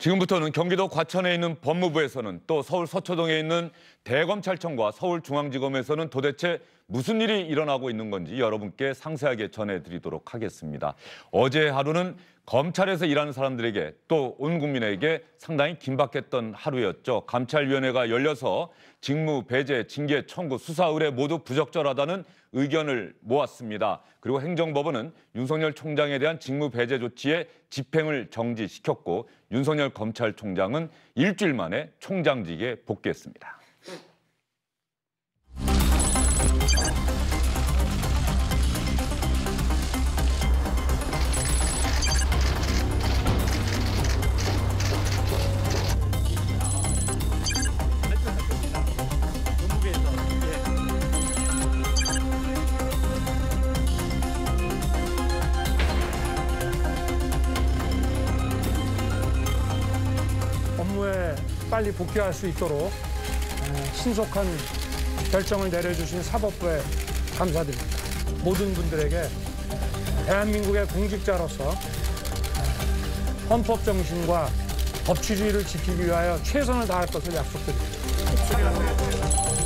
지금부터는 경기도 과천에 있는 법무부에서는 또 서울 서초동에 있는 대검찰청과 서울중앙지검에서는 도대체 무슨 일이 일어나고 있는 건지 여러분께 상세하게 전해드리도록 하겠습니다. 어제 하루는 검찰에서 일하는 사람들에게 또 온 국민에게 상당히 긴박했던 하루였죠. 감찰위원회가 열려서 직무 배제, 징계 청구, 수사 의뢰 모두 부적절하다는 의견을 모았습니다. 그리고 행정법원은 윤석열 총장에 대한 직무 배제 조치에 집행을 정지시켰고 윤석열 검찰총장은 일주일 만에 총장직에 복귀했습니다. 빨리 복귀할 수 있도록 음, 신속한 결정을 내려주신 사법부에 감사드립니다. 모든 분들에게 대한민국의 공직자로서 음, 헌법 정신과 법치주의를 지키기 위하여 최선을 다할 것을 약속드립니다.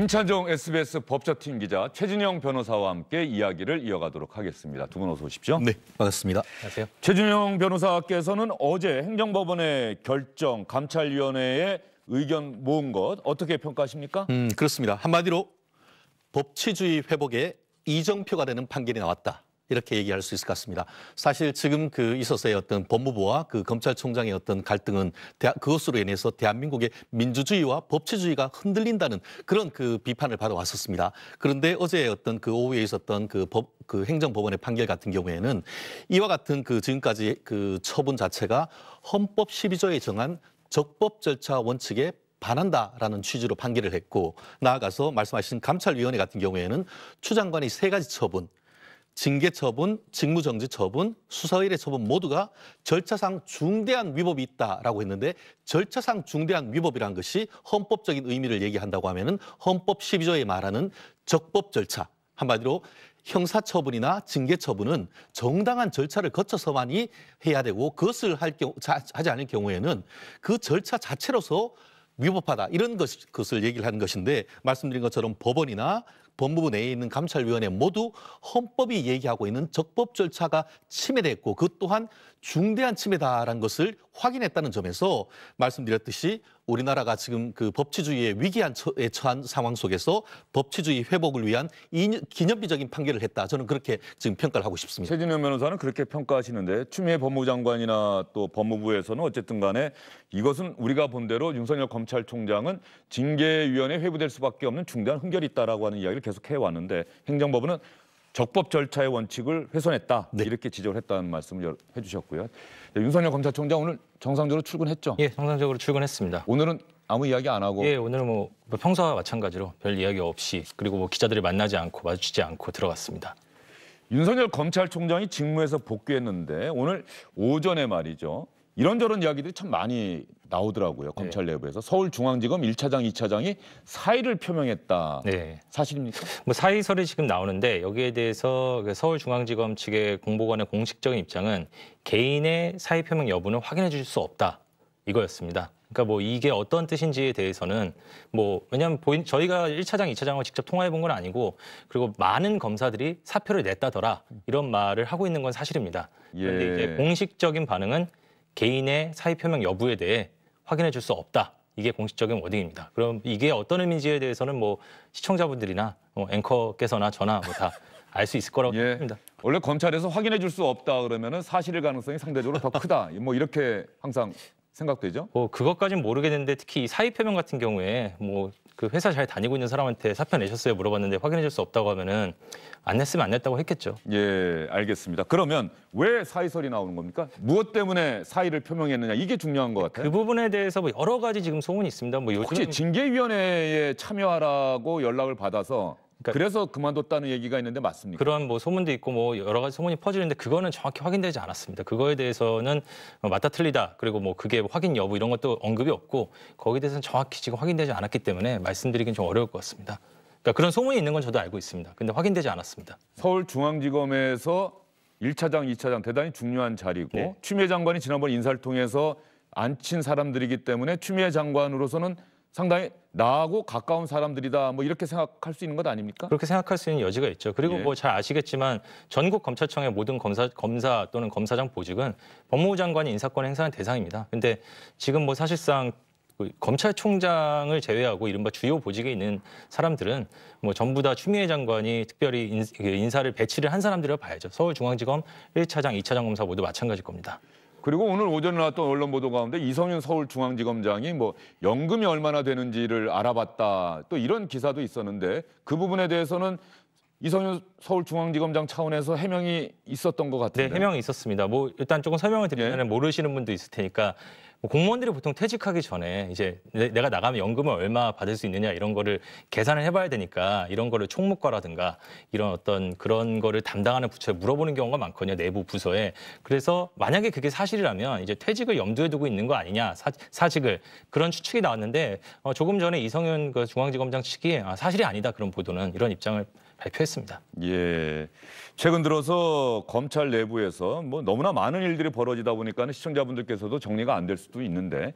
임찬종 SBS 법조팀 기자 최진영 변호사와 함께 이야기를 이어가도록 하겠습니다. 두 분 어서 오십시오. 네, 반갑습니다. 안녕하세요. 최진영 변호사께서는 어제 행정법원의 결정 감찰위원회의 의견 모은 것 어떻게 평가하십니까? 음, 그렇습니다. 한마디로 법치주의 회복에 이정표가 되는 판결이 나왔다. 이렇게 얘기할 수 있을 것 같습니다. 사실 지금 그 있어서의 어떤 법무부와 그 검찰총장의 어떤 갈등은 대하, 그것으로 인해서 대한민국의 민주주의와 법치주의가 흔들린다는 그런 그 비판을 받아왔었습니다. 그런데 어제 어떤 그 오후에 있었던 그 법, 그 행정법원의 판결 같은 경우에는 이와 같은 그 지금까지 그 처분 자체가 헌법 12조에 정한 적법 절차 원칙에 반한다라는 취지로 판결을 했고 나아가서 말씀하신 감찰위원회 같은 경우에는 추 장관이 세 가지 처분 징계 처분, 직무정지 처분, 수사의뢰 처분 모두가 절차상 중대한 위법이 있다라고 했는데 절차상 중대한 위법이란 것이 헌법적인 의미를 얘기한다고 하면은 헌법 12조에 말하는 적법 절차 한마디로 형사처분이나 징계처분은 정당한 절차를 거쳐서만이 해야 되고 그것을 할 경우, 자, 하지 않을 경우에는 그 절차 자체로서 위법하다 이런 것, 것을 얘기를 하는 것인데 말씀드린 것처럼 법원이나 법무부 내에 있는 감찰위원회 모두 헌법이 얘기하고 있는 적법 절차가 침해됐고 그 또한 중대한 침해다라는 것을 확인했다는 점에서 말씀드렸듯이 우리나라가 지금 그 법치주의의 위기에 처한 상황 속에서 법치주의 회복을 위한 기념비적인 판결을 했다. 저는 그렇게 지금 평가를 하고 싶습니다. 최진영 변호사는 그렇게 평가하시는데 추미애 법무 장관이나 또 법무부에서는 어쨌든 간에 이것은 우리가 본 대로 윤석열 검찰총장은 징계위원회 회부될 수밖에 없는 중대한 흥결이 있다라고 하는 이야기를 계속 해왔는데 행정법원은 적법 절차의 원칙을 훼손했다 네. 이렇게 지적을 했다는 말씀을 해주셨고요. 네, 윤석열 검찰총장 오늘 정상적으로 출근했죠? 예, 정상적으로 출근했습니다. 오늘은 아무 이야기 안 하고? 예, 오늘 뭐, 뭐 평소와 마찬가지로 별 이야기 없이 그리고 뭐 기자들이 만나지 않고 마주치지 않고 들어갔습니다. 윤석열 검찰총장이 직무에서 복귀했는데 오늘 오전에 말이죠. 이런저런 이야기들이 참 많이 나오더라고요. 네. 검찰 내부에서 서울중앙지검 1차장, 2차장이 사의를 표명했다. 네. 사실입니까? 뭐 사의설이 지금 나오는데 여기에 대해서 그 서울중앙지검 측의 공보관의 공식적인 입장은 개인의 사의 표명 여부는 확인해 주실 수 없다. 이거였습니다. 그러니까 뭐 이게 어떤 뜻인지에 대해서는 뭐 왜냐하면 보인 저희가 1차장, 2차장을 직접 통화해 본 건 아니고 그리고 많은 검사들이 사표를 냈다더라 이런 말을 하고 있는 건 사실입니다. 그런데 예. 이제 공식적인 반응은 개인의 사의 표명 여부에 대해 확인해 줄 수 없다. 이게 공식적인 워딩입니다. 그럼 이게 어떤 의미인지에 대해서는 뭐 시청자분들이나 뭐 앵커께서나 저나 뭐다 알 수 있을 거라고 예. 생각합니다. 원래 검찰에서 확인해 줄 수 없다 그러면은 사실일 가능성이 상대적으로 더 크다. 뭐 이렇게 항상 생각되죠? 뭐 그것까진 모르겠는데 특히 이 사의 표명 같은 경우에 뭐그 회사 잘 다니고 있는 사람한테 사표 내셨어요 물어봤는데 확인해 줄 수 없다고 하면은 안 냈으면 안 냈다고 했겠죠. 예, 알겠습니다. 그러면 왜 사의설이 나오는 겁니까? 무엇 때문에 사의를 표명했느냐 이게 중요한 것 같아요. 그 부분에 대해서 뭐 여러 가지 지금 소문이 있습니다. 뭐 요즘 혹시 징계위원회에 참여하라고 연락을 받아서 그러니까 그래서 그만뒀다는 얘기가 있는데 맞습니까? 그런 뭐 소문도 있고 뭐 여러 가지 소문이 퍼지는데 그거는 정확히 확인되지 않았습니다. 그거에 대해서는 어, 맞다 틀리다 그리고 뭐 그게 확인 여부 이런 것도 언급이 없고 거기에 대해서는 정확히 지금 확인되지 않았기 때문에 말씀드리긴 좀 어려울 것 같습니다. 그러니까 그런 소문이 있는 건 저도 알고 있습니다. 근데 확인되지 않았습니다. 서울중앙지검에서 1차장, 2차장 대단히 중요한 자리고 네. 추미애 장관이 지난번 인사를 통해서 앉힌 사람들이기 때문에 추미애 장관으로서는 상당히 나하고 가까운 사람들이다 뭐 이렇게 생각할 수 있는 것 아닙니까? 그렇게 생각할 수 있는 여지가 있죠. 그리고 예. 뭐잘 아시겠지만 전국 검찰청의 모든 검사 검사 또는 검사장 보직은 법무부 장관이 인사권 행사한 대상입니다. 근데 지금 뭐 사실상 그 검찰총장을 제외하고 이른바 주요 보직에 있는 사람들은 뭐 전부 다 추미애 장관이 특별히 그 인사를 배치를 한 사람들이라 봐야죠. 서울중앙지검 1차장, 2차장 검사 모두 마찬가지일 겁니다. 그리고 오늘 오전에 나왔던 언론 보도 가운데 이성윤 서울중앙지검장이 뭐 연금이 얼마나 되는지를 알아봤다 또 이런 기사도 있었는데 그 부분에 대해서는 이성윤 서울중앙지검장 차원에서 해명이 있었던 것 같은데. 네, 해명이 있었습니다. 뭐 일단 조금 설명을 드리면 예. 모르시는 분도 있을 테니까 뭐 공무원들이 보통 퇴직하기 전에 이제 내가 나가면 연금을 얼마 받을 수 있느냐 이런 거를 계산을 해봐야 되니까 이런 거를 총무과라든가 이런 어떤 그런 거를 담당하는 부처에 물어보는 경우가 많거든요 내부 부서에 그래서 만약에 그게 사실이라면 이제 퇴직을 염두에 두고 있는 거 아니냐 사, 직을 그런 추측이 나왔는데 어, 조금 전에 이성윤 그 중앙지검장 측이 아, 사실이 아니다 그런 보도는 이런 입장을 발표했습니다. 예. 최근 들어서 검찰 내부에서 뭐 너무나 많은 일들이 벌어지다 보니까 시청자분들께서도 정리가 안 될 수도 있는데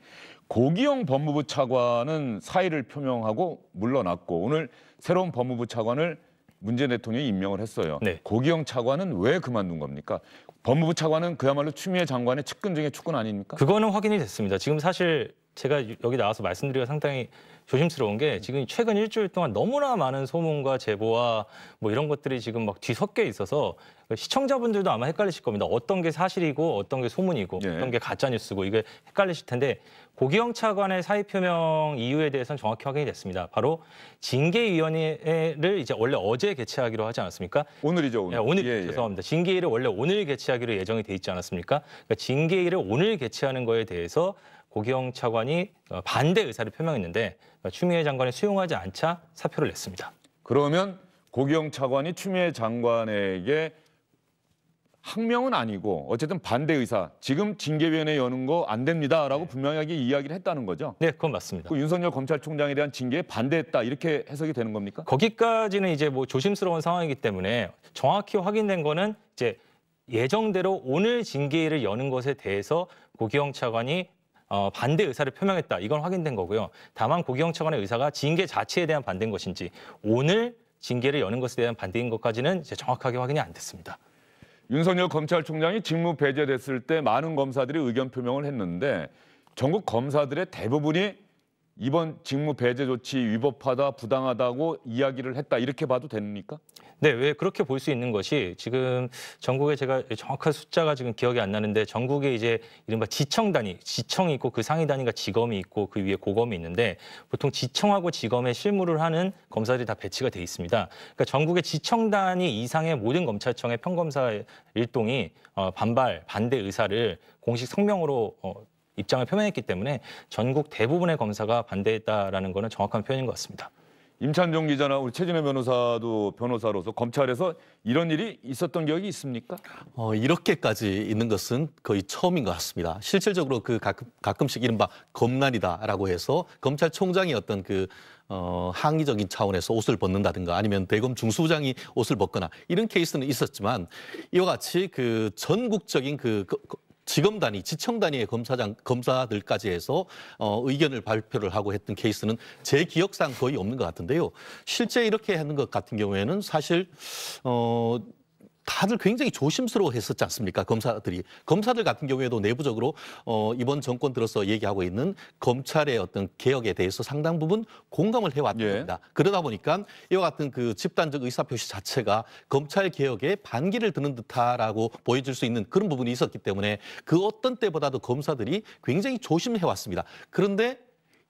고기영 법무부 차관은 사의를 표명하고 물러났고 오늘 새로운 법무부 차관을 문재인 대통령이 임명을 했어요. 네. 고기영 차관은 왜 그만둔 겁니까? 법무부 차관은 그야말로 추미애 장관의 측근 중에 측근 아닙니까? 그거는 확인이 됐습니다. 지금 사실 제가 여기 나와서 말씀드리기가 상당히 조심스러운 게 지금 최근 일주일 동안 너무나 많은 소문과 제보와 뭐 이런 것들이 지금 막 뒤섞여 있어서 시청자분들도 아마 헷갈리실 겁니다. 어떤 게 사실이고 어떤 게 소문이고 예. 어떤 게 가짜 뉴스고 이게 헷갈리실 텐데 고기영 차관의 사의 표명 이유에 대해서는 정확히 확인이 됐습니다. 바로 징계위원회를 이제 원래 어제 개최하기로 하지 않았습니까? 오늘이죠 오늘. 예, 오늘 예, 예. 죄송합니다. 징계위를 원래 오늘 개최하기로 예정이 돼 있지 않았습니까? 그러니까 징계위를 오늘 개최하는 거에 대해서 고경 차관이 어, 반대 의사를 표명했는데 어, 추미애 장관이 수용하지 않자 사표를 냈습니다. 그러면 고경 차관이 추미애 장관에게 항명은 아니고 어쨌든 반대 의사 지금 징계위원회 여는 거 안 됩니다라고 네. 분명하게 이야기를 했다는 거죠. 네, 그건 맞습니다. 그 윤석열 검찰총장에 대한 징계에 반대했다 이렇게 해석이 되는 겁니까? 거기까지는 이제 뭐 조심스러운 상황이기 때문에 정확히 확인된 거는 이제 예정대로 오늘 징계를 여는 것에 대해서 고기영 차관이 어, 반대 의사를 표명했다. 이건 확인된 거고요. 다만 고기영 차관의 의사가 징계 자체에 대한 반대인 것인지 오늘 징계를 여는 것에 대한 반대인 것까지는 이제 정확하게 확인이 안 됐습니다. 윤석열 검찰총장이 직무 배제됐을 때 많은 검사들이 의견 표명을 했는데 전국 검사들의 대부분이 이번 직무 배제 조치 위법하다 부당하다고 이야기를 했다 이렇게 봐도 됩니까? 네, 왜 그렇게 볼 수 있는 것이 지금 전국에 제가 정확한 숫자가 지금 기억이 안 나는데 전국에 이제 이른바 지청 단위, 지청이 있고 그 상위 단위가 지검이 있고 그 위에 고검이 있는데 보통 지청하고 지검에 실무를 하는 검사들이 다 배치가 돼 있습니다. 그러니까 전국의 지청 단위 이상의 모든 검찰청의 평검사 일동이 어, 반발 반대 의사를 공식 성명으로 어, 입장을 표명했기 때문에 전국 대부분의 검사가 반대했다라는 것은 정확한 표현인 것 같습니다. 임찬종 기자나 우리 최진애 변호사도 변호사로서 검찰에서 이런 일이 있었던 기억이 있습니까? 어, 이렇게까지 있는 것은 거의 처음인 것 같습니다. 실질적으로 그 가끔, 가끔씩 이른바 검란이다라고 해서 검찰총장이 어떤 그 어, 항의적인 차원에서 옷을 벗는다든가 아니면 대검 중수부장이 옷을 벗거나 이런 케이스는 있었지만 이와 같이 그 전국적인 그 지검 단위, 지청 단위의 검사장 검사들까지 해서 어, 의견을 발표를 하고 했던 케이스는 제 기억상 거의 없는 것 같은데요. 실제 이렇게 하는 것 같은 경우에는 사실 어. 다들 굉장히 조심스러워 했었지 않습니까? 검사들이. 검사들 같은 경우에도 내부적으로 어, 이번 정권 들어서 얘기하고 있는 검찰의 어떤 개혁에 대해서 상당 부분 공감을 해왔던 겁니다. 예. 그러다 보니까 이와 같은 그 집단적 의사표시 자체가 검찰 개혁에 반기를 드는 듯하라고 보여질 수 있는 그런 부분이 있었기 때문에 그 어떤 때보다도 검사들이 굉장히 조심해왔습니다. 그런데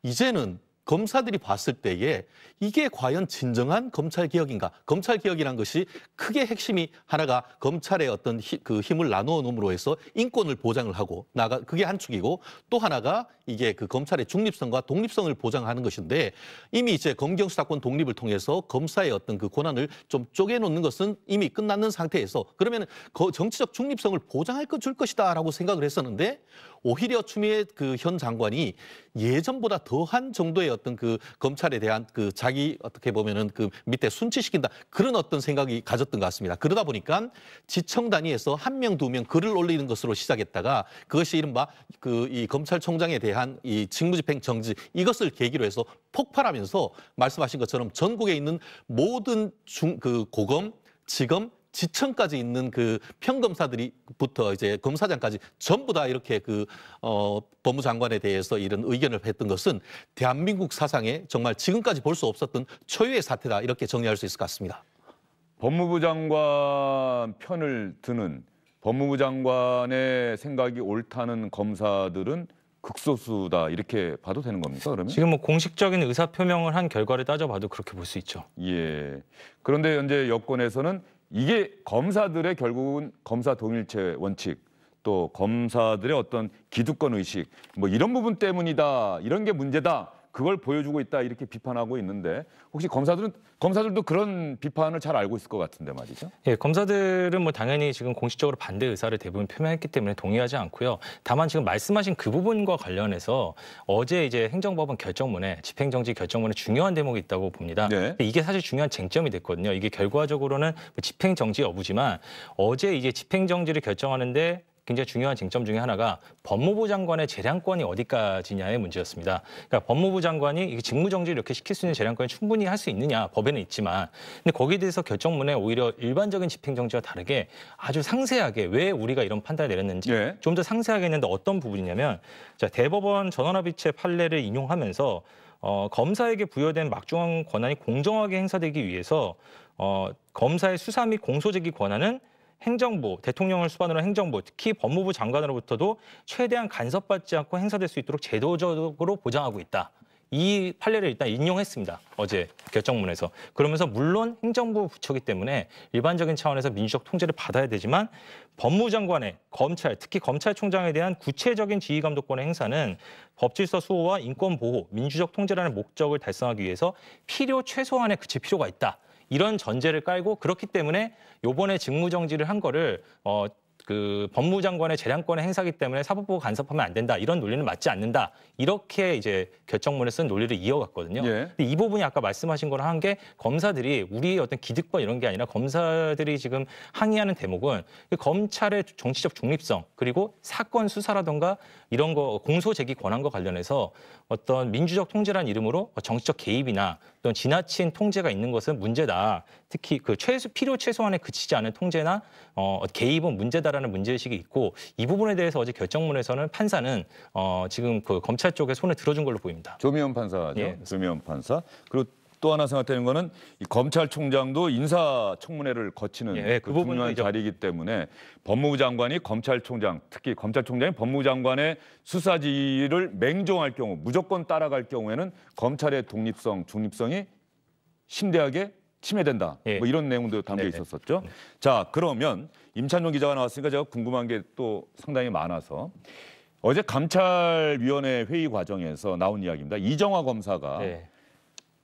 이제는 검사들이 봤을 때에 이게 과연 진정한 검찰 개혁인가? 검찰 개혁이란 것이 크게 핵심이 하나가 검찰의 어떤 히, 그 힘을 나누어 놓음으로 해서 인권을 보장을 하고 나가 그게 한 축이고 또 하나가 이게 그 검찰의 중립성과 독립성을 보장하는 것인데 이미 이제 검경 수사권 독립을 통해서 검사의 어떤 그 권한을 좀 쪼개놓는 것은 이미 끝났는 상태에서 그러면 그 정치적 중립성을 보장할 것 줄 것이다라고 생각을 했었는데 오히려 추미애 그현 장관이 예전보다 더한 정도의 어떤 그 검찰에 대한 그 자기 어떻게 보면은 그 밑에 순치시킨다 그런 어떤 생각이 가졌던 것 같습니다. 그러다 보니까 지청 단위에서 한 명 두명 명 글을 올리는 것으로 시작했다가 그것이 이른바 그 이 검찰총장에 대한 이 직무집행 정지 이것을 계기로 해서 폭발하면서 말씀하신 것처럼 전국에 있는 모든 중 그 고검 지금 지청까지 있는 그 평검사들이부터 이제 검사장까지 전부 다 이렇게 그 어, 법무장관에 대해서 이런 의견을 했던 것은 대한민국 사상에 정말 지금까지 볼 수 없었던 초유의 사태다 이렇게 정리할 수 있을 것 같습니다. 법무부 장관 편을 드는 법무부 장관의 생각이 옳다는 검사들은 극소수다 이렇게 봐도 되는 겁니까 그러면? 지금 뭐 공식적인 의사 표명을 한 결과를 따져봐도 그렇게 볼 수 있죠. 예. 그런데 현재 여권에서는 이게 검사들의 결국은 검사 동일체 원칙 또 검사들의 어떤 기득권 의식 뭐 이런 부분 때문이다 이런 게 문제다 그걸 보여주고 있다 이렇게 비판하고 있는데 혹시 검사들은 검사들도 그런 비판을 잘 알고 있을 것 같은데 말이죠. 예, 검사들은 뭐 당연히 지금 공식적으로 반대 의사를 대부분 표명했기 때문에 동의하지 않고요. 다만 지금 말씀하신 그 부분과 관련해서 어제 이제 행정법원 결정문에 집행정지 결정문에 중요한 대목이 있다고 봅니다. 네. 이게 사실 중요한 쟁점이 됐거든요. 이게 결과적으로는 뭐 집행정지 여부지만 어제 이제 집행정지를 결정하는데 굉장히 중요한 쟁점 중에 하나가 법무부 장관의 재량권이 어디까지냐의 문제였습니다. 그러니까 법무부 장관이 직무정지 를 이렇게 시킬 수 있는 재량권이 충분히 할 수 있느냐 법에는 있지만 근데 거기에 대해서 결정문에 오히려 일반적인 집행정지와 다르게 아주 상세하게 왜 우리가 이런 판단을 내렸는지 네. 좀더 상세하게 했는데 어떤 부분이냐면 자 대법원 전원합의체 판례를 인용하면서 어, 검사에게 부여된 막중한 권한이 공정하게 행사되기 위해서 어, 검사의 수사 및 공소 제기 권한은 행정부, 대통령을 수반으로 행정부, 특히 법무부 장관으로부터도 최대한 간섭받지 않고 행사될 수 있도록 제도적으로 보장하고 있다. 이 판례를 일단 인용했습니다. 어제 결정문에서. 그러면서 물론 행정부 부처기 때문에 일반적인 차원에서 민주적 통제를 받아야 되지만 법무장관의 검찰, 특히 검찰총장에 대한 구체적인 지휘감독권의 행사는 법질서 수호와 인권보호, 민주적 통제라는 목적을 달성하기 위해서 필요 최소한에 그칠 필요가 있다. 이런 전제를 깔고 그렇기 때문에 요번에 직무정지를 한 거를 어, 그 법무장관의 재량권의 행사기 때문에 사법부 간섭하면 안 된다 이런 논리는 맞지 않는다 이렇게 이제 결정문에쓴 논리를 이어갔거든요. 예. 근데 이 부분이 아까 말씀하신 거랑 한 게 검사들이 우리의 어떤 기득권 이런 게 아니라 검사들이 지금 항의하는 대목은 그 검찰의 정치적 중립성 그리고 사건 수사라던가 이런 거 공소 제기 권한과 관련해서 어떤 민주적 통제란 이름으로 정치적 개입이나 또는 지나친 통제가 있는 것은 문제다. 특히 그 최소 필요 최소한에 그치지 않은 통제나 어, 개입은 문제다라는 문제의식이 있고 이 부분에 대해서 어제 결정문에서는 판사는 어, 지금 그 검찰 쪽에 손을 들어준 걸로 보입니다. 조미연 판사죠. 예. 조미연 판사. 그리고 또 하나 생각되는 거는 이 검찰총장도 인사청문회를 거치는 예, 그, 그 중요한 자리이기 때문에 법무부 장관이 검찰총장, 특히 검찰총장이 법무부 장관의 수사지를 맹종할 경우, 무조건 따라갈 경우에는 검찰의 독립성, 중립성이 심대하게 침해된다. 뭐 예. 뭐 이런 내용도 담겨 네, 네 있었었죠. 네. 자, 그러면 임찬용 기자가 나왔으니까 제가 궁금한 게 또 상당히 많아서 어제 감찰위원회 회의 과정에서 나온 이야기입니다. 이정화 검사가 네.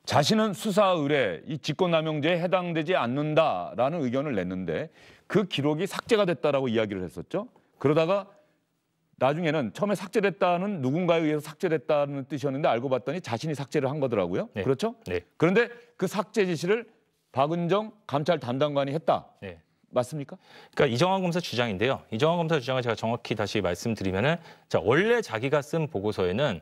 자신은 수사 의뢰, 이 직권남용죄에 해당되지 않는다라는 의견을 냈는데 그 기록이 삭제가 됐다라고 이야기를 했었죠. 그러다가 나중에는 처음에 삭제됐다는 누군가에 의해서 삭제됐다는 뜻이었는데 알고 봤더니 자신이 삭제를 한 거더라고요. 네. 그렇죠? 네. 그런데 그 삭제 지시를 박은정 감찰 담당관이 했다. 네. 맞습니까? 그러니까 이정환 검사 주장인데요. 이정환 검사 주장을 제가 정확히 다시 말씀드리면은 자, 원래 자기가 쓴 보고서에는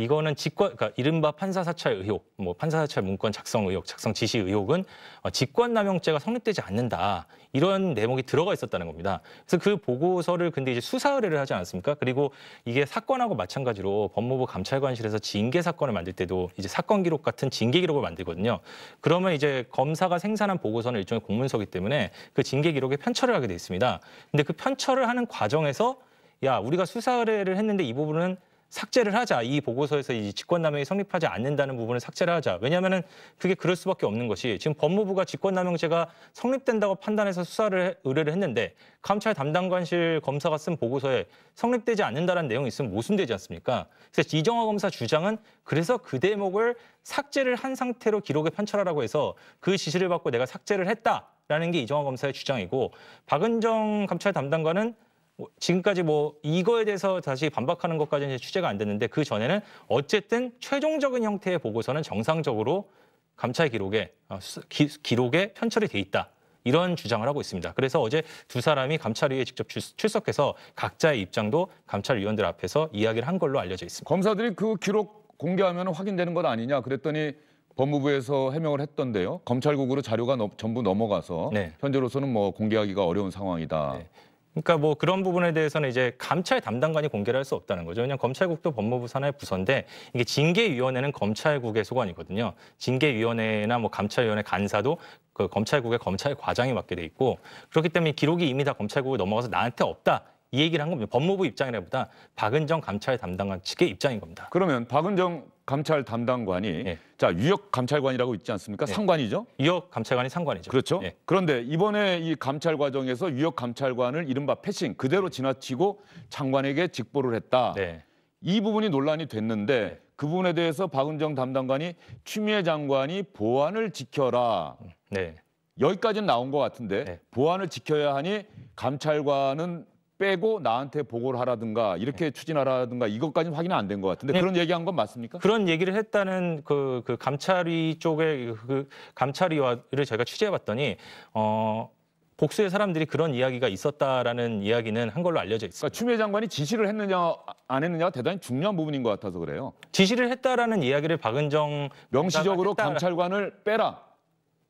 이거는 직권, 그러니까 이른바 판사 사찰 의혹, 뭐 판사 사찰 문건 작성 의혹, 작성 지시 의혹은 어, 직권남용죄가 성립되지 않는다 이런 내목이 들어가 있었다는 겁니다. 그래서 그 보고서를 근데 이제 수사 의뢰를 하지 않았습니까? 그리고 이게 사건하고 마찬가지로 법무부 감찰관실에서 징계 사건을 만들 때도 이제 사건 기록 같은 징계 기록을 만들거든요. 그러면 이제 검사가 생산한 보고서는 일종의 공문서기 때문에 그 징계 기록에 편철을 하게 돼 있습니다. 근데 그 편철을 하는 과정에서 야 우리가 수사 의뢰를 했는데 이 부분은 삭제를 하자. 이 보고서에서 이 직권남용이 성립하지 않는다는 부분을 삭제를 하자. 왜냐하면 그게 그럴 수밖에 없는 것이 지금 법무부가 직권남용죄가 성립된다고 판단해서 수사를 의뢰를 했는데 감찰 담당관실 검사가 쓴 보고서에 성립되지 않는다는 내용이 있으면 모순되지 않습니까? 그래서 이정화 검사 주장은 그래서 그 대목을 삭제를 한 상태로 기록에 편철하라고 해서 그 지시를 받고 내가 삭제를 했다라는 게 이정화 검사의 주장이고 박은정 감찰 담당관은 뭐 지금까지 뭐 이거에 대해서 다시 반박하는 것까지는 취재가 안 됐는데 그 전에는 어쨌든 최종적인 형태의 보고서는 정상적으로 감찰 기록에 어, 기, 록에 편철이 돼 있다. 이런 주장을 하고 있습니다. 그래서 어제 두 사람이 감찰위에 직접 출석해서 각자의 입장도 감찰위원들 앞에서 이야기를 한 걸로 알려져 있습니다. 검사들이 그 기록 공개하면 확인되는 것 아니냐 그랬더니 법무부에서 해명을 했던데요. 검찰국으로 자료가 너, 전부 넘어가서 네. 현재로서는 뭐 공개하기가 어려운 상황이다. 네. 그러니까 뭐 그런 부분에 대해서는 이제 감찰 담당관이 공개를 할 수 없다는 거죠. 왜냐면 검찰국도 법무부 산하의 부서인데 이게 징계위원회는 검찰국의 소관이거든요. 징계위원회나 뭐 감찰위원회 간사도 그 검찰국의 검찰 과장이 맡게 돼 있고 그렇기 때문에 기록이 이미 다 검찰국에 넘어가서 나한테 없다 이 얘기를 한 겁니다. 법무부 입장이라보다 기 박은정 감찰 담당관 측의 입장인 겁니다. 그러면 박은정 감찰 담당관이 예. 자 유역 감찰관이라고 있지 않습니까? 예. 상관이죠. 유역 감찰관이 상관이죠. 그렇죠. 예. 그런데 이번에 이 감찰 과정에서 유역 감찰관을 이른바 패싱 그대로 지나치고 장관에게 직보를 했다. 네. 이 부분이 논란이 됐는데 네. 그 부분에 대해서 박은정 담당관이 추미애 장관이 보안을 지켜라. 음, 네. 여기까지는 나온 것 같은데 네. 보안을 지켜야 하니 감찰관은 빼고 나한테 보고를 하라든가 이렇게 네. 추진하라든가 이것까지는 확인 안된 것 같은데 네. 그런 얘기한 건 맞습니까? 그런 얘기를 했다는 그, 그 감찰위 쪽에 그 감찰위와를 제가 취재해봤더니 어. 복수의 사람들이 그런 이야기가 있었다라는 이야기는 한 걸로 알려져 있습니다. 그러니까 추미애 장관이 지시를 했느냐 안 했느냐가 대단히 중요한 부분인 것 같아서 그래요. 지시를 했다라는 이야기를 박은정 명시적으로 했다. 감찰관을 빼라.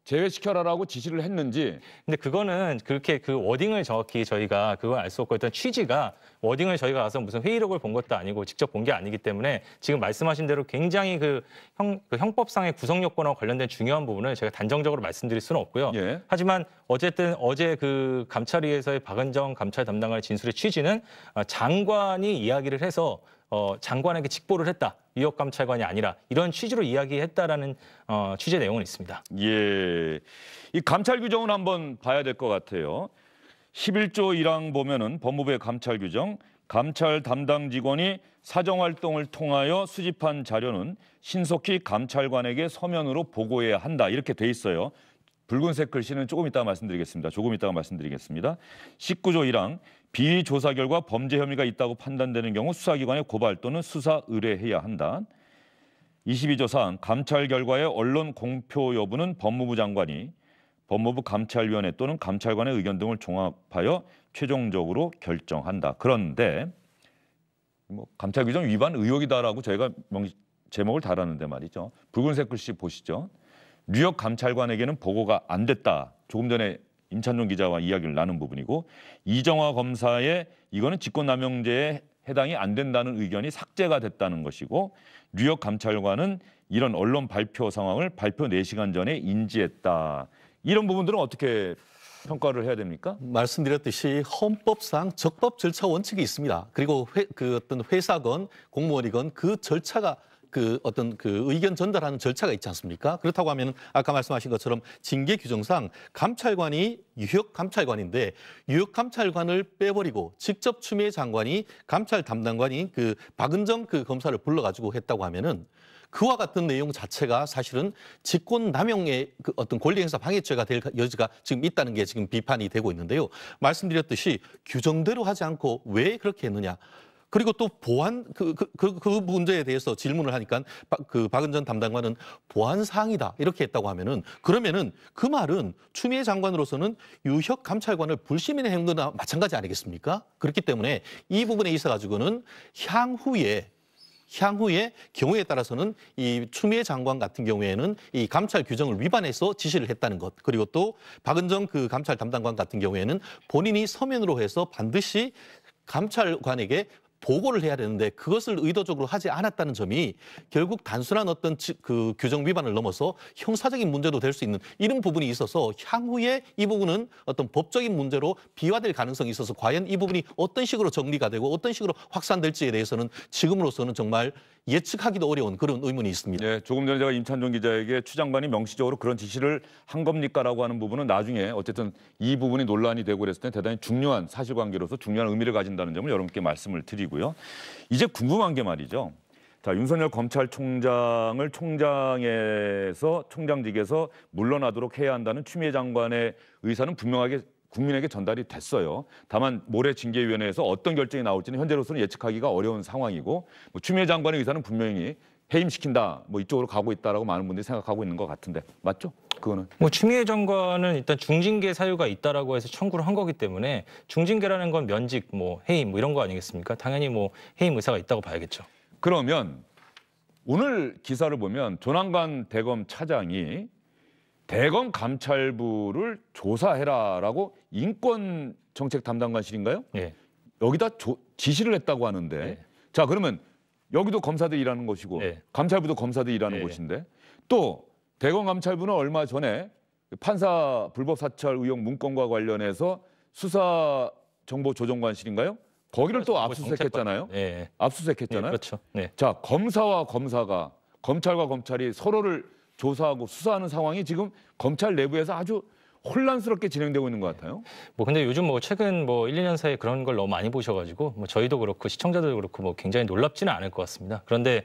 제외시켜라라고 지시를 했는지. 근데 그거는 그렇게 그 워딩을 정확히 저희가 그걸 알 수 없고 일단 취지가 워딩을 저희가 가서 무슨 회의록을 본 것도 아니고 직접 본 게 아니기 때문에 지금 말씀하신 대로 굉장히 그, 형, 그 형법상의 구성 요건과 관련된 중요한 부분을 제가 단정적으로 말씀드릴 수는 없고요. 예. 하지만 어쨌든 어제 그 감찰위에서의 박은정 감찰 담당관의 진술의 취지는 아, 장관이 이야기를 해서 어, 장관에게 직보를 했다. 유역 감찰관이 아니라 이런 취지로 이야기했다라는 어, 취재 내용은 있습니다. 예, 이 감찰 규정은 한번 봐야 될 것 같아요. 11조 1항 보면은 법무부의 감찰 규정, 감찰 담당 직원이 사정 활동을 통하여 수집한 자료는 신속히 감찰관에게 서면으로 보고해야 한다 이렇게 돼 있어요. 붉은색 글씨는 조금 이따 말씀드리겠습니다. 조금 이따가 말씀드리겠습니다. 19조 1항 비조사 결과 범죄 혐의가 있다고 판단되는 경우 수사기관에 고발 또는 수사 의뢰해야 한다. 22조 사항 감찰 결과의 언론 공표 여부는 법무부 장관이 법무부 감찰위원회 또는 감찰관의 의견 등을 종합하여 최종적으로 결정한다. 그런데 뭐 감찰 규정 위반 의혹이다라고 저희가 명, 제목을 달았는데 말이죠. 붉은색 글씨 보시죠. 뉴욕 감찰관에게는 보고가 안 됐다. 조금 전에 임찬종 기자와 이야기를 나눈 부분이고 이정화 검사의 이거는 직권남용죄에 해당이 안 된다는 의견이 삭제가 됐다는 것이고 뉴욕 감찰관은 이런 언론 발표 상황을 발표 4시간 전에 인지했다. 이런 부분들은 어떻게 평가를 해야 됩니까? 말씀드렸듯이 헌법상 적법 절차 원칙이 있습니다. 그리고 회, 그 어떤 회사건 공무원이건 그 절차가 그 어떤 그 의견 전달하는 절차가 있지 않습니까? 그렇다고 하면 아까 말씀하신 것처럼 징계 규정상 감찰관이 유역 감찰관인데 유역 감찰관을 빼버리고 직접 추미애 장관이 감찰 담당관인 그 박은정 그 검사를 불러가지고 했다고 하면은 그와 같은 내용 자체가 사실은 직권 남용의 그 어떤 권리행사 방해죄가 될 여지가 지금 있다는 게 지금 비판이 되고 있는데요. 말씀드렸듯이 규정대로 하지 않고 왜 그렇게 했느냐. 그리고 또 보안 그, 그, 그, 그 그, 문제에 대해서 질문을 하니까 바, 그 박은전 담당관은 보안 사항이다 이렇게 했다고 하면은 그러면은 그 말은 추미애 장관으로서는 유혁 감찰관을 불시민의 행거나 마찬가지 아니겠습니까? 그렇기 때문에 이 부분에 있어 가지고는 향후에 향후에 경우에 따라서는 이 추미애 장관 같은 경우에는 이 감찰 규정을 위반해서 지시를 했다는 것 그리고 또 박은정 그 감찰 담당관 같은 경우에는 본인이 서면으로 해서 반드시 감찰관에게 보고를 해야 되는데 그것을 의도적으로 하지 않았다는 점이 결국 단순한 어떤 그 규정 위반을 넘어서 형사적인 문제도 될 수 있는 이런 부분이 있어서 향후에 이 부분은 어떤 법적인 문제로 비화될 가능성이 있어서 과연 이 부분이 어떤 식으로 정리가 되고 어떤 식으로 확산될지에 대해서는 지금으로서는 정말 예측하기도 어려운 그런 의문이 있습니다. 네, 조금 전에 제가 임찬종 기자에게 추 장관이 명시적으로 그런 지시를 한 겁니까라고 하는 부분은 나중에 어쨌든 이 부분이 논란이 되고 그랬을 때 대단히 중요한 사실관계로서 중요한 의미를 가진다는 점을 여러분께 말씀을 드리고요. 이제 궁금한 게 말이죠. 자, 윤석열 검찰총장을 총장에서 총장직에서 물러나도록 해야 한다는 추미애 장관의 의사는 분명하게 국민에게 전달이 됐어요. 다만 모레 징계위원회에서 어떤 결정이 나올지는 현재로서는 예측하기가 어려운 상황이고 뭐 추미애 장관의 의사는 분명히 해임시킨다 뭐 이쪽으로 가고 있다라고 많은 분들이 생각하고 있는 것 같은데 맞죠? 그거는 뭐 추미애 장관은 일단 중징계 사유가 있다라고 해서 청구를 한 거기 때문에 중징계라는 건 면직 뭐 해임 뭐 이런 거 아니겠습니까? 당연히 뭐 해임 의사가 있다고 봐야겠죠. 그러면 오늘 기사를 보면 조남관 대검 차장이 대검 감찰부를 조사해라라고 인권 정책 담당관실인가요? 예. 여기다 조, 지시를 했다고 하는데 예. 자 그러면 여기도 검사들 일하는 것이고 예. 감찰부도 검사들 일하는 예. 곳인데 또 대검 감찰부는 얼마 전에 판사 불법 사찰 의혹 문건과 관련해서 수사 정보 조정관실인가요? 거기를 또 압수수색했잖아요. 예, 예. 압수수색했잖아요. 그렇죠. 네. 자 검사와 검사가 검찰과 검찰이 서로를 조사하고 수사하는 상황이 지금 검찰 내부에서 아주 혼란스럽게 진행되고 있는 것 같아요. 뭐 근데 요즘 뭐 최근 뭐 1, 2년 사이 그런 걸 너무 많이 보셔가지고 뭐 저희도 그렇고 시청자들도 그렇고 뭐 굉장히 놀랍지는 않을 것 같습니다. 그런데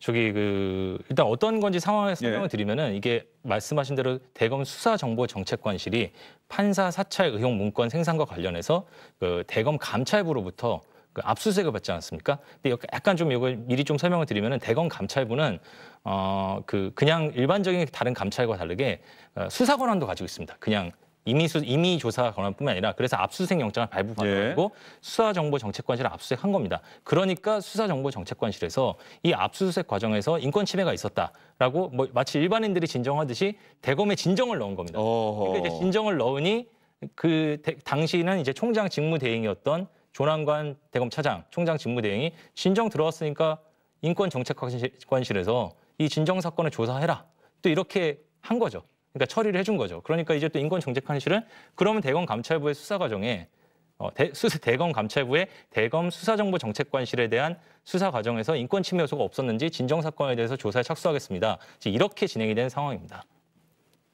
저기 그 일단 어떤 건지 상황을 예. 설명을 드리면은 이게 말씀하신 대로 대검 수사정보정책관실이 판사 사찰 의혹 문건 생산과 관련해서 그 대검 감찰부로부터 그 압수수색을 받지 않았습니까? 근데 약간 좀 이걸 미리 좀 설명을 드리면은 대검 감찰부는 어 그 그냥 일반적인 다른 감찰과 다르게 어, 수사 권한도 가지고 있습니다. 그냥 이미 수 이미 조사 권한뿐만 아니라 그래서 압수수색 영장을 발부받고 예. 수사정보정책관실을 압수수색한 겁니다. 그러니까 수사정보정책관실에서 이 압수수색 과정에서 인권 침해가 있었다라고 뭐 마치 일반인들이 진정하듯이 대검에 진정을 넣은 겁니다. 어허. 그러니까 이제 진정을 넣으니 그 당시는 이제 총장 직무대행이었던 조남관 대검 차장, 총장 직무대행이 진정 들어왔으니까 인권정책관실에서 이 진정 사건을 조사해라. 또 이렇게 한 거죠. 그러니까 처리를 해준 거죠. 그러니까 이제 또 인권정책관실은 그러면 대검 감찰부의 수사 과정에 어, 대, 수사, 대검 감찰부의 대검 수사정보정책관실에 대한 수사 과정에서 인권 침해 요소가 없었는지 진정 사건에 대해서 조사에 착수하겠습니다. 이렇게 진행이 된 상황입니다.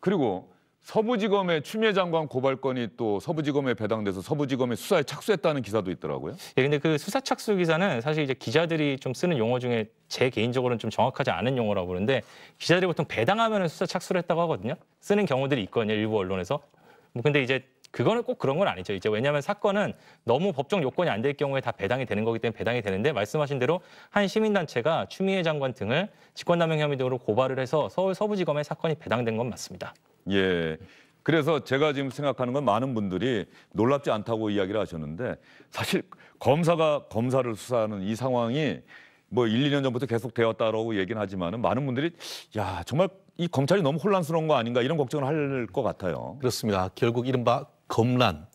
그리고 서부지검의 추미애 장관 고발 건이 또 서부지검에 배당돼서 서부지검의 수사에 착수했다는 기사도 있더라고요. 예, 근데 그 수사 착수 기사는 사실 이제 기자들이 좀 쓰는 용어 중에 제 개인적으로는 좀 정확하지 않은 용어라고 보는데 기자들이 보통 배당하면 수사 착수를 했다고 하거든요. 쓰는 경우들이 있거든요. 일부 언론에서. 뭐 근데 이제 그거는 꼭 그런 건 아니죠. 이제 왜냐하면 사건은 너무 법정 요건이 안 될 경우에 다 배당이 되는 거기 때문에 배당이 되는데 말씀하신 대로 한 시민단체가 추미애 장관 등을 직권남용 혐의 등으로 고발을 해서 서울 서부지검에 사건이 배당된 건 맞습니다. 예. 그래서 제가 지금 생각하는 건 많은 분들이 놀랍지 않다고 이야기를 하셨는데 사실 검사가 검사를 수사하는 이 상황이 뭐 1, 2년 전부터 계속 되었다라고 얘기는 하지만은 많은 분들이 야, 정말 이 검찰이 너무 혼란스러운 거 아닌가 이런 걱정을 할 것 같아요. 그렇습니다. 결국 이른바 검란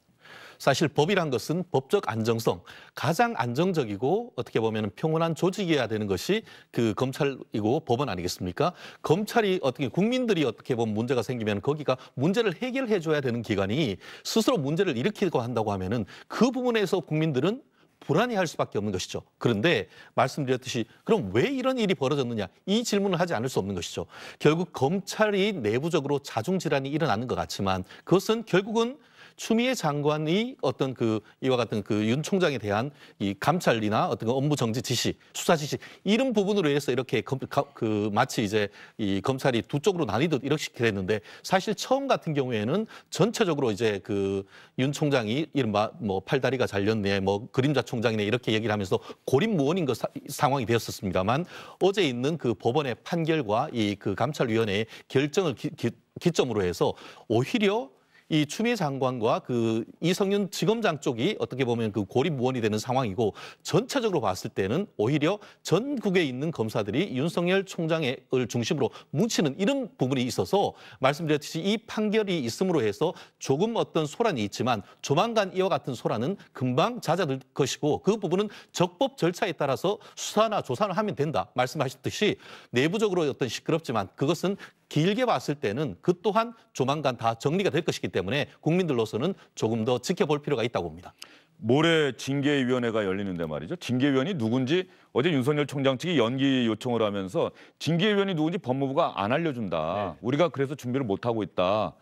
사실 법이란 것은 법적 안정성, 가장 안정적이고 어떻게 보면 평온한 조직이어야 되는 것이 그 검찰이고 법원 아니겠습니까? 검찰이 어떻게 국민들이 어떻게 보면 문제가 생기면 거기가 문제를 해결해 줘야 되는 기관이 스스로 문제를 일으키고 한다고 하면은 그 부분에서 국민들은 불안해할 수밖에 없는 것이죠. 그런데 말씀드렸듯이 그럼 왜 이런 일이 벌어졌느냐 이 질문을 하지 않을 수 없는 것이죠. 결국 검찰이 내부적으로 자중 질환이 일어나는 것 같지만 그것은 결국은 추미애 장관이 어떤 그 이와 같은 그 윤 총장에 대한 이 감찰이나 어떤 그 업무 정지 지시, 수사 지시 이런 부분으로 해서 이렇게 검, 그 마치 이제 이 검찰이 두 쪽으로 나뉘듯 이렇게 됐는데 사실 처음 같은 경우에는 전체적으로 이제 그 윤 총장이 이른바 뭐 팔다리가 잘렸네, 뭐 그림자 총장이네 이렇게 얘기를 하면서 고립무원인 것 그 상황이 되었었습니다만 어제 있는 그 법원의 판결과 이 그 감찰위원회의 결정을 기, 기, 기점으로 해서 오히려 이 추미애 장관과 그 이성윤 지검장 쪽이 어떻게 보면 그 고립무원이 되는 상황이고 전체적으로 봤을 때는 오히려 전국에 있는 검사들이 윤석열 총장을 중심으로 뭉치는 이런 부분이 있어서 말씀드렸듯이 이 판결이 있음으로 해서 조금 어떤 소란이 있지만 조만간 이와 같은 소란은 금방 잦아들 것이고 그 부분은 적법 절차에 따라서 수사나 조사를 하면 된다 말씀하셨듯이 내부적으로 어떤 시끄럽지만 그것은 길게 봤을 때는 그 또한 조만간 다 정리가 될 것이기 때문에 때문에 국민들로서는 조금 더 지켜볼 필요가 있다고 봅니다. 모레 징계위원회가 열리는데 말이죠. 징계위원이 누군지 어제 윤석열 총장 측이 연기 요청을 하면서 징계위원이 누군지 법무부가 안 알려준다. 네. 우리가 그래서 준비를 못하고 있다.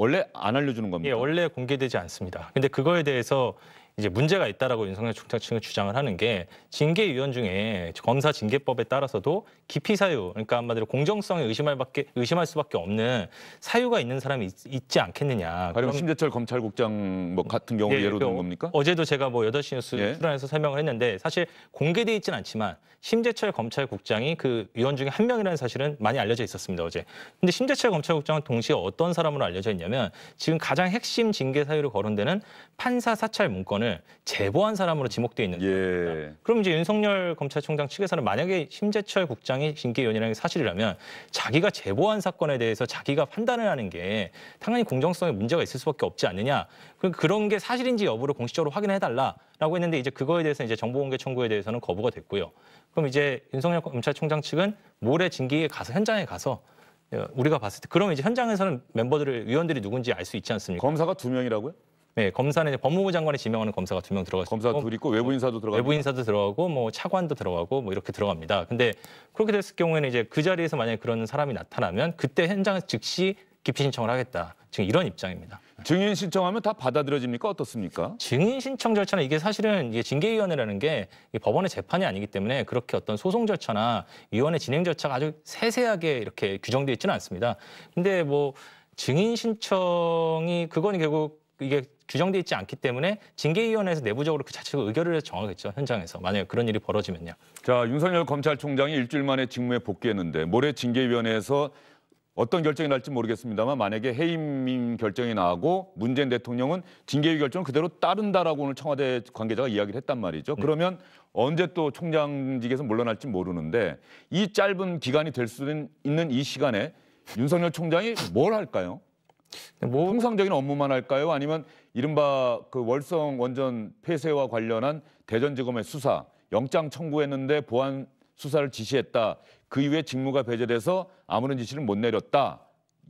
원래 안 알려주는 겁니다. 예, 원래 공개되지 않습니다. 근데 그거에 대해서 이제 문제가 있다라고 윤석열 총장 측은 주장을 하는 게 징계위원 중에 검사 징계법에 따라서도 기피 사유 그러니까 한마디로 공정성에 의심할 밖에 의심할 수밖에 없는 사유가 있는 사람이 있, 지 않겠느냐. 그럼 심재철 검찰국장 뭐 같은 경우 예, 예로 든 그 어, 겁니까? 어제도 제가 뭐 여덟 시 뉴스 예. 출연해서 설명을 했는데 사실 공개돼 있지는 않지만 심재철 검찰국장이 그 위원 중에 한 명이라는 사실은 많이 알려져 있었습니다 어제. 근데 심재철 검찰국장은 동시에 어떤 사람으로 알려져 있냐면 지금 가장 핵심 징계 사유로 거론되는 판사 사찰 문건을 사건을 제보한 사람으로 지목돼 있는 겁니다. 예. 그럼 이제 윤석열 검찰총장 측에서는 만약에 심재철 국장이 징계위원이라는 게 사실이라면 자기가 제보한 사건에 대해서 자기가 판단을 하는 게 당연히 공정성에 문제가 있을 수밖에 없지 않느냐. 그 그런 게 사실인지 여부를 공식적으로 확인해달라라고 했는데 이제 그거에 대해서 이제 정보공개 청구에 대해서는 거부가 됐고요. 그럼 이제 윤석열 검찰총장 측은 모레 징계에 가서 현장에 가서 어, 우리가 봤을 때 그럼 이제 현장에서는 멤버들을 위원들이 누군지 알 수 있지 않습니까? 검사가 두 명이라고요? 네, 검사는 이제 법무부 장관이 지명하는 검사가 두 명 들어가 있고 검사 둘 있고 외부 인사도 들어가 외부 인사도 들어가고 뭐 차관도 들어가고 뭐 이렇게 들어갑니다. 근데 그렇게 됐을 경우에는 이제 그 자리에서 만약에 그런 사람이 나타나면 그때 현장 즉시 기피 신청을 하겠다. 지금 이런 입장입니다. 증인 신청하면 다 받아들여집니까? 어떻습니까? 증인 신청 절차는 이게 사실은 이게 징계위원회라는 게 법원의 재판이 아니기 때문에 그렇게 어떤 소송 절차나 위원회 진행 절차가 아주 세세하게 이렇게 규정되어 있지는 않습니다. 근데 뭐 증인 신청이 그건 결국 이게 규정돼 있지 않기 때문에 징계위원회에서 내부적으로 그 자체로 의결을 해서 정하겠죠 현장에서 만약에 그런 일이 벌어지면요. 자 윤석열 검찰총장이 일주일 만에 직무에 복귀했는데 모레 징계위원회에서 어떤 결정이 날지 모르겠습니다만 만약에 해임 결정이 나고 문재인 대통령은 징계위 결정 그대로 따른다라고 오늘 청와대 관계자가 이야기를 했단 말이죠. 네. 그러면 언제 또 총장직에서 물러날지 모르는데 이 짧은 기간이 될 수 있는 이 시간에 윤석열 총장이 뭘 할까요? 네, 뭐 통상적인 업무만 할까요? 아니면 이른바 그 월성 원전 폐쇄와 관련한 대전지검의 수사, 영장 청구했는데 보안 수사를 지시했다. 그 이후에 직무가 배제돼서 아무런 지시를 못 내렸다.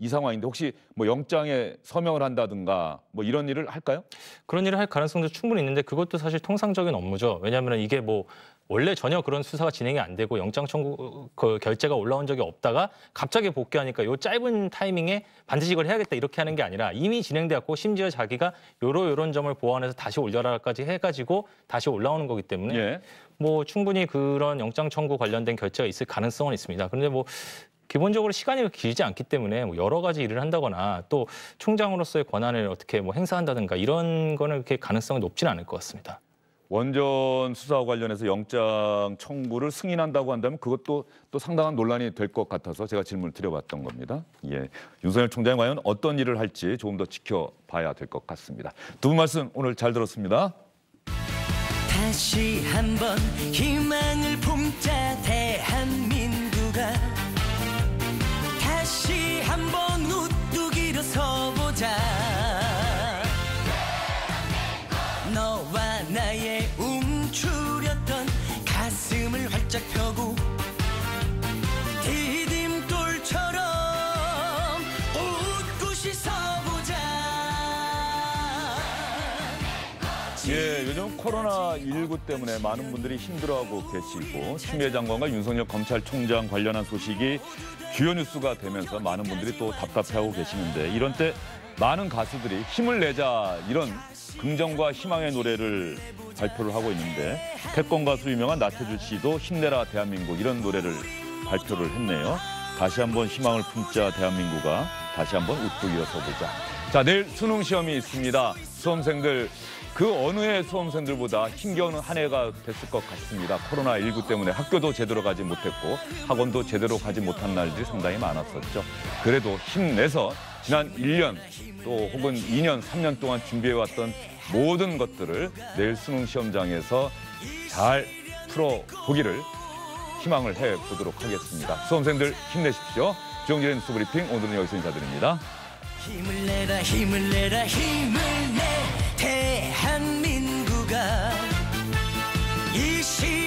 이 상황인데 혹시 뭐 영장에 서명을 한다든가 뭐 이런 일을 할까요? 그런 일을 할 가능성도 충분히 있는데 그것도 사실 통상적인 업무죠. 왜냐하면 이게 뭐 원래 전혀 그런 수사가 진행이 안 되고 영장 청구 그 결제가 올라온 적이 없다가 갑자기 복귀하니까 요 짧은 타이밍에 반드시 이걸 해야겠다 이렇게 하는 게 아니라 이미 진행되었고 심지어 자기가 요러 요런 점을 보완해서 다시 올려라까지 해가지고 다시 올라오는 거기 때문에 예. 뭐 충분히 그런 영장 청구 관련된 결제가 있을 가능성은 있습니다. 그런데 뭐 기본적으로 시간이 길지 않기 때문에 뭐 여러 가지 일을 한다거나 또 총장으로서의 권한을 어떻게 뭐 행사한다든가 이런 거는 그렇게 가능성이 높지는 않을 것 같습니다. 원전 수사와 관련해서 영장 청구를 승인한다고 한다면 그것도 또 상당한 논란이 될 것 같아서 제가 질문을 드려봤던 겁니다. 예, 윤석열 총장이 과연 어떤 일을 할지 조금 더 지켜봐야 될 것 같습니다. 두 분 말씀 오늘 잘 들었습니다. 다시 한번 희망을 품자 대한민국아 다시 한번 우뚝 일어서보자 활짝 펴고 디딤돌처럼 웃고시 서보자 예, 요즘 코로나19 때문에 많은 분들이 힘들어하고 계시고 추미애 장관과 윤석열 검찰총장 관련한 소식이 주요 뉴스가 되면서 많은 분들이 또 답답해하고 계시는데 이런 때 많은 가수들이 힘을 내자 이런 긍정과 희망의 노래를 발표를 하고 있는데 태권 가수 유명한 나태주 씨도 힘내라 대한민국 이런 노래를 발표를 했네요. 다시 한번 희망을 품자 대한민국아 다시 한번 웃고 이어서 보자. 자 내일 수능 시험이 있습니다. 수험생들 그 어느 해 수험생들보다 힘겨운 한 해가 됐을 것 같습니다. 코로나19 때문에 학교도 제대로 가지 못했고 학원도 제대로 가지 못한 날들이 상당히 많았었죠. 그래도 힘내서 지난 1년 또 혹은 2년, 3년 동안 준비해왔던 모든 것들을 내일 수능 시험장에서 잘 풀어보기를 희망을 해보도록 하겠습니다. 수험생들 힘내십시오. 주영진의 뉴스 브리핑 오늘은 여기서 인사드립니다. 힘을 내라 힘을 내라 힘을 내 대한민국아 이시